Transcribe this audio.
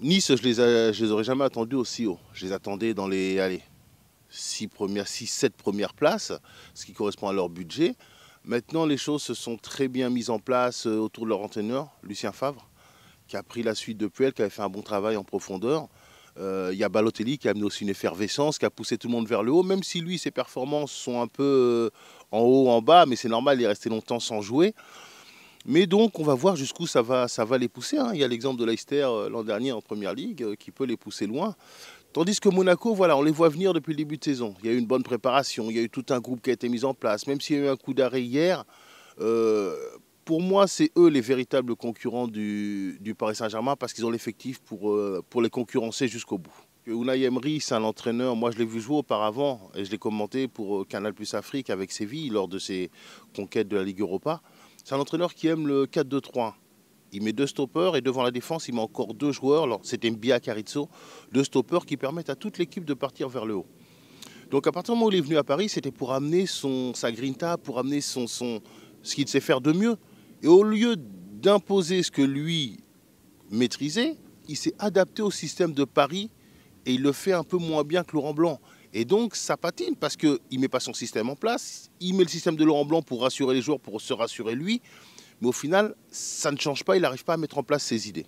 Nice, je les, les aurais jamais attendus aussi haut. Je les attendais dans les 6, 7 premières places, ce qui correspond à leur budget. Maintenant, les choses se sont très bien mises en place euh, autour de leur entraîneur, Lucien Favre, qui a pris la suite de Puel, qui avait fait un bon travail en profondeur. Euh, il y a Balotelli qui a amené aussi une effervescence, qui a poussé tout le monde vers le haut, même si lui, ses performances sont un peu euh, en haut, en bas, mais c'est normal, il est resté longtemps sans jouer. Mais donc, on va voir jusqu'où ça va, ça va les pousser. Hein. Il y a l'exemple de Leicester euh, l'an dernier en Première Ligue euh, qui peut les pousser loin. Tandis que Monaco, voilà, on les voit venir depuis le début de saison. Il y a eu une bonne préparation, il y a eu tout un groupe qui a été mis en place. Même s'il y a eu un coup d'arrêt hier, euh, pour moi, c'est eux les véritables concurrents du, Paris Saint-Germain parce qu'ils ont l'effectif pour, pour les concurrencer jusqu'au bout. Unai Emery, c'est un entraîneur, moi je l'ai vu jouer auparavant, et je l'ai commenté pour euh, Canal Plus Afrique avec Séville lors de ses conquêtes de la Ligue Europa. C'est un entraîneur qui aime le 4-2-3. Il met deux stoppers et devant la défense, il met encore deux joueurs, c'était Mbia Carrizo, deux stoppers qui permettent à toute l'équipe de partir vers le haut. Donc à partir du moment où il est venu à Paris, c'était pour amener son, sa grinta, pour amener son, son, ce qu'il sait faire de mieux. Et au lieu d'imposer ce que lui maîtrisait, il s'est adapté au système de Paris et il le fait un peu moins bien que Laurent Blanc. Et donc, ça patine parce qu'il ne met pas son système en place. Il met le système de Laurent Blanc pour rassurer les joueurs, pour se rassurer lui. Mais au final, ça ne change pas. Il n'arrive pas à mettre en place ses idées.